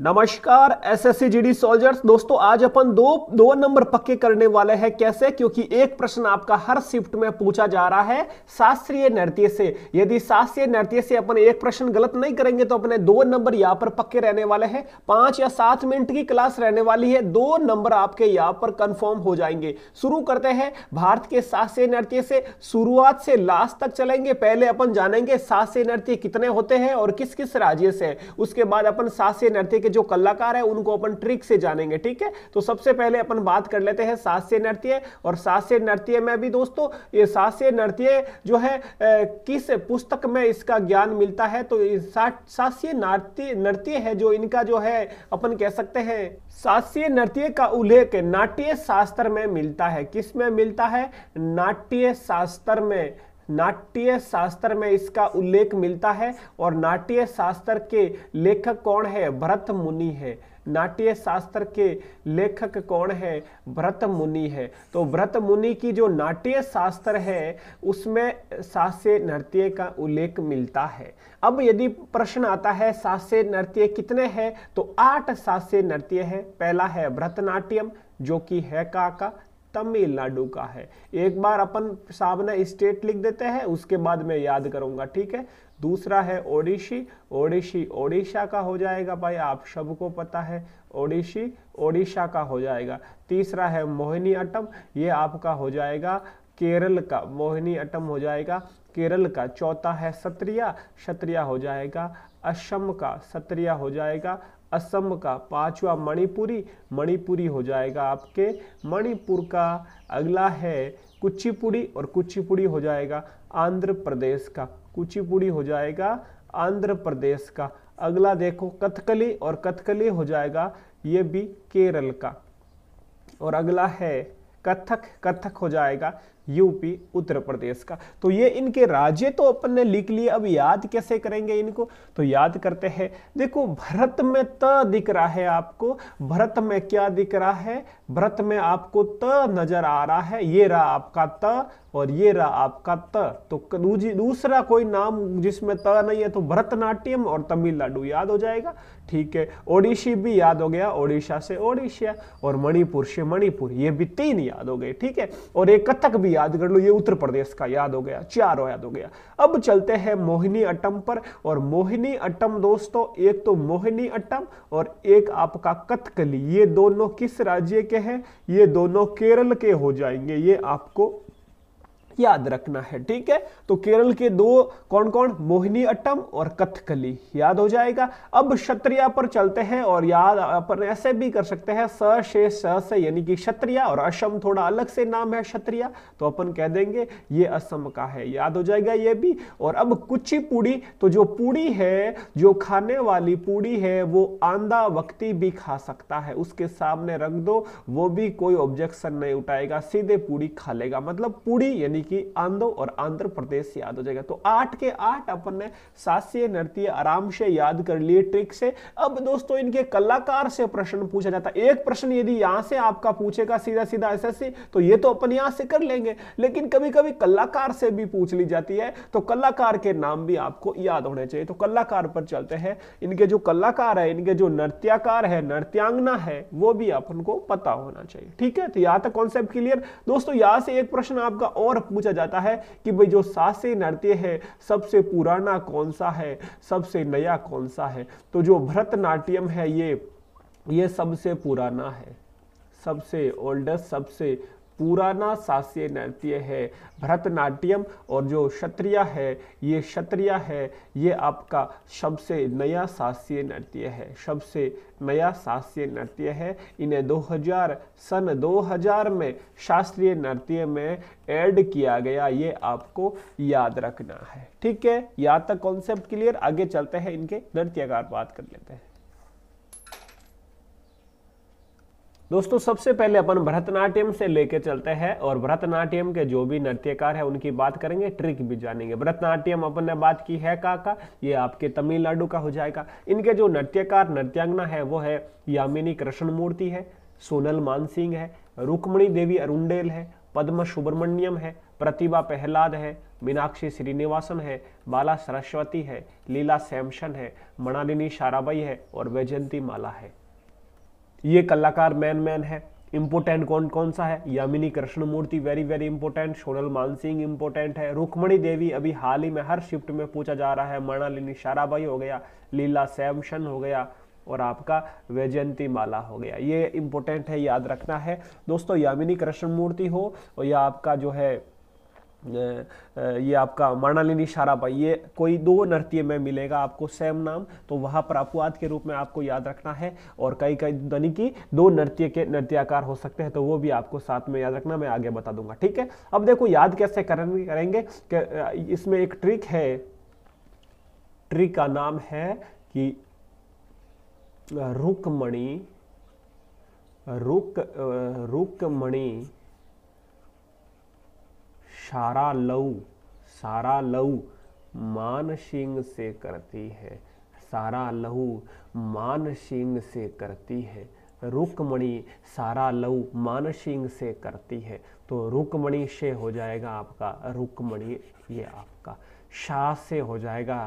नमस्कार S S C soldiers दोस्तों आज अपन दो दो नंबर पक्के करने वाले हैं कैसे क्योंकि एक प्रश्न आपका हर शिफ्ट में पूछा जा रहा है शास्त्रीय नृत्य से यदि शास्त्रीय नृत्य से अपन एक प्रश्न गलत नहीं करेंगे तो अपने दो नंबर यहाँ पर पक्के रहने वाले हैं पांच या सात मिनट की क्लास रहने वाली है दो नंबर आपके यहाँ पर कन्फर्म हो जाएंगे शुरू करते हैं भारत के शास्त्रीय नृत्य से शुरुआत से लास्ट तक चलेंगे पहले अपन जानेंगे शास्त्रीय नृत्य कितने होते हैं और किस किस राज्य से उसके बाद अपन शास्त्रीय नृत्य के जो कलाकार है उनको अपन ट्रिक से जानेंगे ठीक है तो सबसे पहले अपन बात कर लेते हैं शास्त्रीय नृत्य और शास्त्रीय नृत्य में भी दोस्तों ये शास्त्रीय नृत्य जो है ए, किस पुस्तक में इसका ज्ञान मिलता है तो शास्त्रीय नाट्य नृत्य है जो इनका जो है अपन कह सकते हैं शास्त्रीय नृत्य का उल्लेख नाट्य शास्त्र में मिलता है किस में मिलता है नाट्य शास्त्र में नाट्य शास्त्र में इसका उल्लेख मिलता है और नाट्य शास्त्र के लेखक कौन है भरत मुनि है नाट्य शास्त्र के लेखक कौन है भरत मुनि है तो भरत मुनि की जो नाट्य शास्त्र है उसमें सास्य नृत्य का उल्लेख मिलता है अब यदि प्रश्न आता है सास्य नृत्य कितने हैं तो आठ सास्य नृत्य है पहला है भरतनाट्यम जो कि है का, का तमिलनाडु का है एक बार अपन सामने स्टेट लिख देते हैं उसके बाद मैं याद करूंगा ठीक है दूसरा है ओडिशी ओडिशी ओडिशा का हो जाएगा भाई आप सबको पता है ओडिशी ओडिशा का हो जाएगा तीसरा है मोहिनी अटम ये आपका हो जाएगा केरल का मोहिनी अटम हो जाएगा केरल का चौथा है सत्रिया सत्रिया हो जाएगा असम का सत्रिया हो जाएगा असम का पांचवा मणिपुरी मणिपुरी हो जाएगा आपके मणिपुर का अगला है कुचिपुड़ी और कुचिपुड़ी हो जाएगा आंध्र प्रदेश का कुचिपुड़ी हो जाएगा आंध्र प्रदेश का अगला देखो कथकली और कथकली हो जाएगा ये भी केरल का और अगला है कथक कथक हो जाएगा यूपी उत्तर प्रदेश का तो ये इनके राज्य तो अपन ने लिख लिए अब याद कैसे करेंगे इनको तो याद करते हैं देखो भरत में त दिख रहा है आपको भरत में क्या दिख रहा है भरत में आपको त नजर आ रहा है ये रहा आपका त और ये रहा आपका त तो दूसरा कोई नाम जिसमें त नहीं है तो भरतनाट्यम और तमिलनाडु याद हो जाएगा ठीक है ओडिशी भी याद हो गया ओडिशा से ओडिशिया और मणिपुर से मणिपुर ये भी तीन याद हो गए ठीक है और एक कथक भी याद कर लो ये उत्तर प्रदेश का याद हो गया चार याद हो गया अब चलते हैं मोहिनी अट्टम पर और मोहिनी अट्टम दोस्तों एक तो मोहिनी अट्टम और एक आपका कथकली ये दोनों किस राज्य के हैं ये दोनों केरल के हो जाएंगे ये आपको याद रखना है ठीक है तो केरल के दो कौन कौन मोहिनी अट्टम और कथकली याद हो जाएगा अब क्षत्रिया पर चलते हैं और याद अपन ऐसे भी कर सकते हैं स शे सी से यानी कि क्षत्रिया और असम थोड़ा अलग से नाम है क्षत्रिया तो अपन कह देंगे ये असम का है याद हो जाएगा ये भी और अब कुची पूड़ी तो जो पूड़ी है जो खाने वाली पूड़ी है वो आंधा वक्ती भी खा सकता है उसके सामने रख दो वो भी कोई ऑब्जेक्शन नहीं उठाएगा सीधे पूड़ी खा लेगा मतलब पूड़ी यानी की आंध्र और आंध्र प्रदेश याद हो जाएगा तो आठ के आठ अपन ने शास्त्रीय नृत्य आराम से याद कर लिए ट्रिक से अब दोस्तों इनके कलाकार से प्रश्न पूछा जाता है एक प्रश्न यदि यहां से आपका पूछेगा सीधा सीधा एसएससी तो ये तो अपन यहां से कर लेंगे लेकिन कभी कभी कलाकार से भी पूछ ली जाती है तो कलाकार के नाम भी आपको याद होने चाहिए तो कलाकार पर चलते हैं इनके जो कलाकार है इनके जो नृत्याकार है नृत्यांगना है वो भी अपन को पता होना चाहिए ठीक है तो यहां तक कॉन्सेप्ट क्लियर दोस्तों यहां से एक प्रश्न आपका और पूछा जाता है कि भाई जो सासे नृत्य है सबसे पुराना कौन सा है सबसे नया कौन सा है तो जो भरतनाट्यम है ये ये सबसे पुराना है सबसे ओल्डेस्ट सबसे पुराना शास्त्रीय नृत्य है भरतनाट्यम और जो क्षत्रिया है ये क्षत्रिया है ये आपका सबसे नया शास्त्रीय नृत्य है सबसे नया शास्त्रीय नृत्य है इन्हें 2000 सन 2000 में शास्त्रीय नृत्य में ऐड किया गया ये आपको याद रखना है ठीक है या तक कॉन्सेप्ट क्लियर आगे चलते हैं इनके नृत्यकार बात कर लेते हैं दोस्तों सबसे पहले अपन भरतनाट्यम से लेके चलते हैं और भरतनाट्यम के जो भी नृत्यकार है उनकी बात करेंगे ट्रिक भी जानेंगे भरतनाट्यम अपन ने बात की है का का ये आपके तमिलनाडु का हो जाएगा इनके जो नृत्यकार नृत्यांगना है वो है यामिनी कृष्णमूर्ति है सोनल मानसिंह है रुक्मणी देवी अरुंडेल है पद्म सुब्रमण्यम है प्रतिभा पहलाद है मीनाक्षी श्रीनिवासन है बाला सरस्वती है लीला सैमसन है मणालिनी शाराबाई है और वैजयंती माला है ये कलाकार मैन मैन है इम्पोर्टेंट कौन कौन सा है Yamini Krishnamurthy very very important Sonal Mansingh important है रुक्मणी देवी अभी हाल ही में हर शिफ्ट में पूछा जा रहा है मणालिनी शाराबाई हो गया लीला सैमशन हो गया और आपका वैजयंती माला हो गया ये इंपॉर्टेंट है याद रखना है दोस्तों यामिनी कृष्णमूर्ति हो और या आपका जो है ये आपका माणालिनी शारापा ये कोई दो नृत्य में मिलेगा आपको सेम नाम तो वहाँ पर अपवाद के रूप में आपको याद रखना है और कई कई यानी कि दो नृत्य के नृत्याकार हो सकते हैं तो वो भी आपको साथ में याद रखना मैं आगे बता दूंगा ठीक है अब देखो याद कैसे करेंगे करेंगे कि इसमें एक ट्रिक है ट्रिक का नाम है कि रुकमणि रुक रुकमणि सारा लऊ सारा लऊ सिंह से करती है सारा लहू सिंह से करती है रुकमणि सारा लव सिंह से करती है तो रुकमणि से हो जाएगा आपका रुकमणि ये आपका शाह से हो जाएगा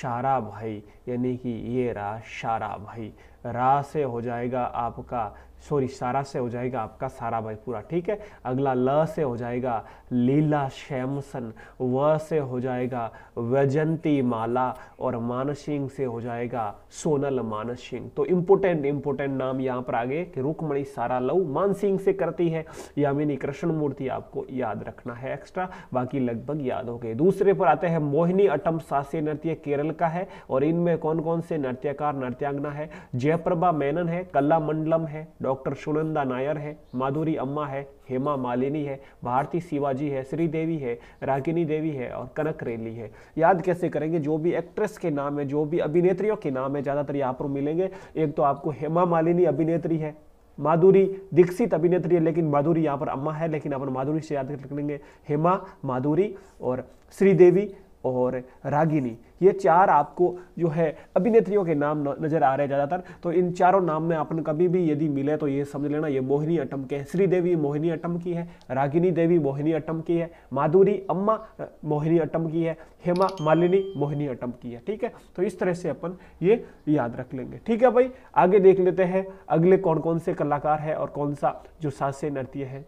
शारा भाई यानी कि ये रहा शारा भाई रा से हो जाएगा आपका सॉरी सारा से हो जाएगा आपका सारा भाई पूरा ठीक है अगला ल से हो जाएगा लीला शैमसन व से हो जाएगा वैजंती माला और मानसिंह से हो जाएगा सोनल मानसिंह तो इम्पोर्टेंट इम्पोर्टेंट नाम यहाँ पर आगे कि रुकमणि सारा लव मानसिंह से करती है यामिनी कृष्ण मूर्ति आपको याद रखना है एक्स्ट्रा बाकी लगभग याद हो गए दूसरे पर आते हैं मोहिनी अटम सासी नृत्य केरल केरल का है और इनमें कौन कौन से नृत्यकार नृत्यांगना है जयप्रभा मेनन है कल्ला मंडलम है डॉक्टर सुनंदा नायर है माधुरी अम्मा है हेमा मालिनी है भारती शिवाजी है श्रीदेवी है रागिनी देवी है और कनक रेली है याद कैसे करेंगे जो भी एक्ट्रेस के नाम है जो भी अभिनेत्रियों के नाम है ज़्यादातर यहाँ पर मिलेंगे एक तो आपको हेमा मालिनी अभिनेत्री है माधुरी दीक्षित अभिनेत्री है लेकिन माधुरी यहाँ पर अम्मा है लेकिन अपन माधुरी से याद कर लेंगे हेमा माधुरी और श्रीदेवी और रागिनी ये चार आपको जो है अभिनेत्रियों के नाम नज़र आ रहे हैं ज़्यादातर तो इन चारों नाम में अपन कभी भी यदि मिले तो ये समझ लेना ये मोहिनी अट्टम के श्री देवी मोहिनी अट्टम की है रागिनी देवी मोहिनी अट्टम की है माधुरी अम्मा मोहिनी अट्टम की है हेमा मालिनी मोहिनी अट्टम की है ठीक है तो इस तरह से अपन ये याद रख लेंगे ठीक है भाई आगे देख लेते हैं अगले कौन कौन से कलाकार है और कौन सा जो सासे नृत्य है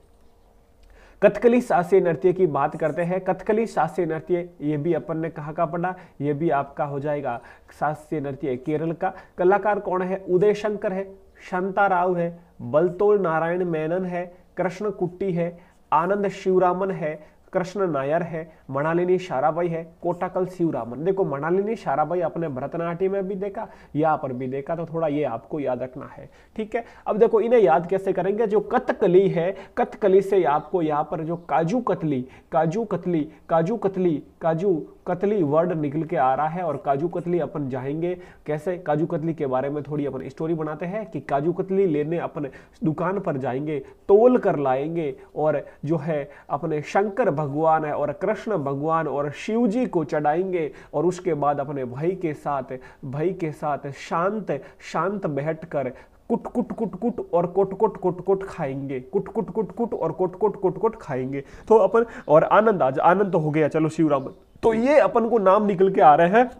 कथकली शास्त्रीय नृत्य की बात करते हैं कथकली शास्त्रीय नृत्य ये भी अपन ने कहा का पढ़ा ये भी आपका हो जाएगा शास्त्रीय नृत्य केरल का कलाकार कौन है उदय शंकर है शांता राव है बलतोल नारायण मेनन है कृष्ण कुट्टी है आनंद शिवरामन है कृष्ण नायर है मणालिनी शाराबाई है कोटाकल शिवरामन देखो मणालिनी शाराबाई आपने भरतनाट्यम में भी देखा यहाँ पर भी देखा तो थोड़ा ये आपको याद रखना है ठीक है अब देखो इन्हें याद कैसे करेंगे जो कथकली है कथकली से आपको यहाँ पर जो काजू कतली काजू कतली काजू कतली काजू कतली वर्ड निकल के आ रहा है और काजू कतली अपन जाएंगे कैसे काजू कतली के बारे में थोड़ी अपन स्टोरी बनाते हैं कि काजू कतली लेने अपन दुकान पर जाएंगे तोल कर लाएंगे और जो है अपने शंकर भगवान है और कृष्ण भगवान और शिव जी को चढ़ाएंगे और उसके बाद अपने भाई के साथ भाई के साथ शांत शांत बैठ कर कुट कुट कुट कुट और कुट कुट कुट कुट खाएंगे कुट कुट कुट कुट और कुट कुट कुट कुट खाएंगे तो अपन और आनंद आज आनंद तो हो गया चलो शिवराम तो ये अपन को नाम निकल के आ रहे हैं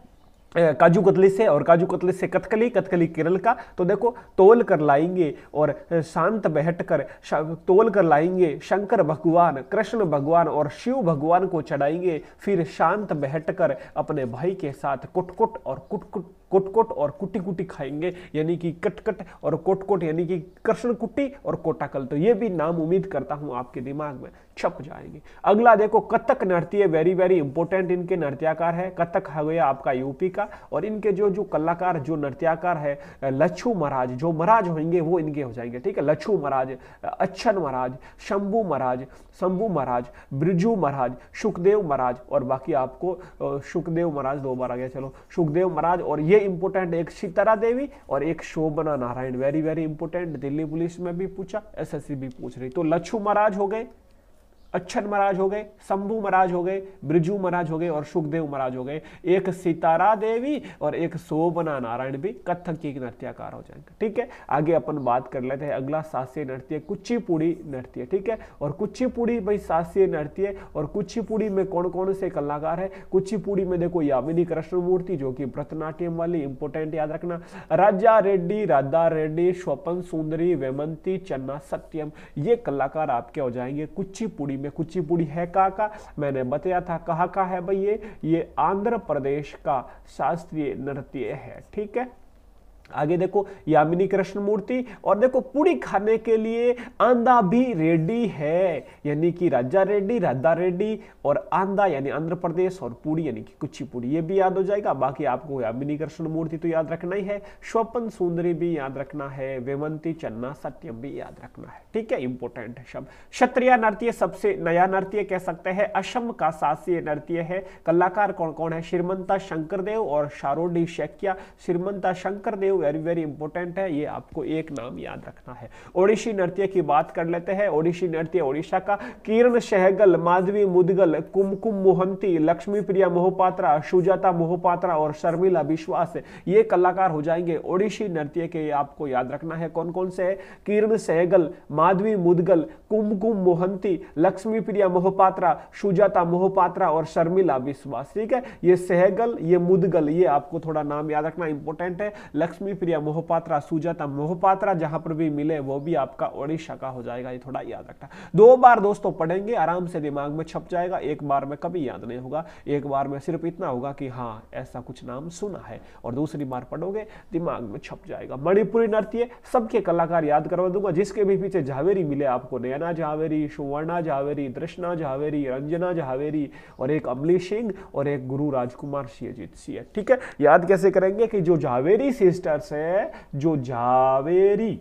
काजू कतली से और काजू कतली से कथकली कथकली केरल का तो देखो तोल कर लाएंगे और शांत बैठ कर तोल कर लाएंगे शंकर भगवान कृष्ण भगवान और शिव भगवान को चढ़ाएंगे फिर शांत बैठ कर अपने भाई के साथ कुटकुट -कुट और कुटकुट -कुट कोट और कुट्टी कुटी खाएंगे यानी कि कटकट और कोटकोट यानी कि कृष्ण कुट्टी और कोटाकल तो ये भी नाम उम्मीद करता हूं आपके दिमाग में छप जाएंगे अगला देखो कथक नृत्य वेरी वेरी इंपॉर्टेंट इनके नृत्याकार है कथक हो गया आपका यूपी का और इनके जो जो कलाकार जो नृत्याकार है लच्छू महाराज जो महाराज होंगे वो इनके हो जाएंगे ठीक है लच्छू महाराज अच्छन महाराज शंभू महाराज शंभू महाराज ब्रिजू महाराज सुखदेव महाराज और बाकी आपको सुखदेव महाराज दो बार आ गया चलो सुखदेव महाराज और ये इंपोर्टेंट एक सीतारा देवी और एक Shovana Narayan very very important Delhi police में भी पूछा एसएससी भी पूछ रही तो लच्छू महाराज हो गए अच्छन महाराज हो गए शंभु महाराज हो गए ब्रिजू महाराज हो गए और सुखदेव महाराज हो गए एक सितारा देवी और एक शोभना नारायण भी कथक की नृत्यकार हो जाएंगे ठीक है आगे अपन बात कर लेते हैं अगला शास्त्रीय नृत्य कुचिपुड़ी नृत्य ठीक है और कुचिपुड़ी भाई शास्त्रीय नृत्य और कुचिपुड़ी में कौन कौन से कलाकार है कुचिपुड़ी में देखो यामिनी कृष्णमूर्ति जो कि भ्रतनाट्यम वाली इंपोर्टेंट याद रखना राजा रेड्डी राधा रेड्डी स्वपन सुंदरी वेमंती चन्ना सत्यम ये कलाकार आपके हो जाएंगे कुचिपुड़ी में कुचिपुड़ी है का मैंने बताया था कहाँ का है भाई ये ये आंध्र प्रदेश का शास्त्रीय नृत्य है ठीक है आगे देखो यामिनी कृष्ण मूर्ति और देखो पूरी खाने के लिए आंदा भी रेड्डी है यानी कि राजा रेड्डी राधा रेड्डी और आंदा यानी आंध्र प्रदेश और पूरी यानी कि पूरी ये भी याद हो जाएगा बाकी आपको यामिनी कृष्ण मूर्ति तो याद रखना ही है स्वपन सुंदरी भी याद रखना है वेमंती चन्ना सत्यम भी याद रखना है ठीक है इंपोर्टेंट है शब्द क्षत्रिय नृत्य सबसे नया नृत्य कह सकते हैं अशम का शासीय नृत्य है कलाकार कौन कौन है श्रीमंता शंकरदेव और Sharodi Saikia Srimanta Sankardev very very important है ये आपको एक नाम याद रखना है ओडिशी नृत्य की बात कर लेते हैं ओडिशी नृत्य ओडिशा का किरण शहगल माधवी मुदगल कुमकुम मोहंती लक्ष्मी प्रिया मोहपात्रा सुजाता मोहपात्रा और शर्मिला विश्वास ये कलाकार हो जाएंगे ओडिशी नृत्य के आपको याद रखना है कौन कौन से किरण सहगल माधवी मुदगल कुमकुम मोहंती लक्ष्मी प्रिया मोहपात्रा सुजाता मोहपात्रा और शर्मिला विश्वास ठीक है ये सहगल ये मुदगल ये आपको थोड़ा नाम याद रखना इंपॉर्टेंट है लक्ष्मी लक्ष्मी प्रिया मोहपात्रा सुजाता मोहपात्रा जहां पर भी मिले वो भी आपका ओडिशा का हो जाएगा ये थोड़ा याद रखना दो बार दोस्तों पढ़ेंगे आराम से दिमाग में छप जाएगा एक बार में कभी याद नहीं होगा एक बार में सिर्फ इतना होगा कि हाँ ऐसा कुछ नाम सुना है और दूसरी बार पढ़ोगे दिमाग में छप जाएगा मणिपुरी नृत्य सबके कलाकार याद करवा दूंगा जिसके भी पीछे झावेरी मिले आपको नैना झावेरी सुवर्णा झावेरी दृष्णा झावेरी रंजना झावेरी और एक अमली सिंह और एक गुरु राजकुमार सिंहजीत सिंह ठीक है याद कैसे करेंगे कि जो झावेरी सिस्टर से जो जावेरी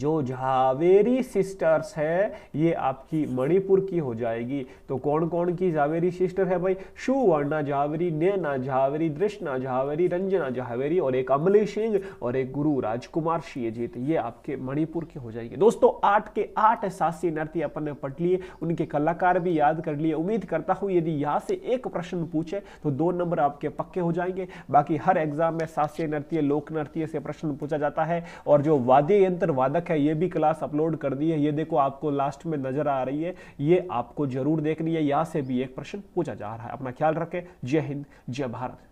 जो झावेरी सिस्टर्स है ये आपकी मणिपुर की हो जाएगी तो कौन कौन की जावेरी सिस्टर है भाई सुवर्णा जावेरी नैना झावेरी दृष्णा झावेरी रंजना जावेरी और एक अमली सिंह और एक गुरु राजकुमार शिवजीत ये आपके मणिपुर की हो जाएगी दोस्तों आठ के आठ शासी नृत्य अपन ने पढ़ लिए उनके कलाकार भी याद कर लिए उम्मीद करता हूँ यदि यहाँ से एक प्रश्न पूछे तो दो नंबर आपके पक्के हो जाएंगे बाकी हर एग्जाम में शास्त्रीय नृत्य लोक नृत्य से प्रश्न पूछा जाता है और जो वाद्य यंत्र वादक तक है ये भी क्लास अपलोड कर दी है ये देखो आपको लास्ट में नजर आ रही है ये आपको जरूर देखनी है यहाँ से भी एक प्रश्न पूछा जा रहा है अपना ख्याल रखें जय हिंद जय भारत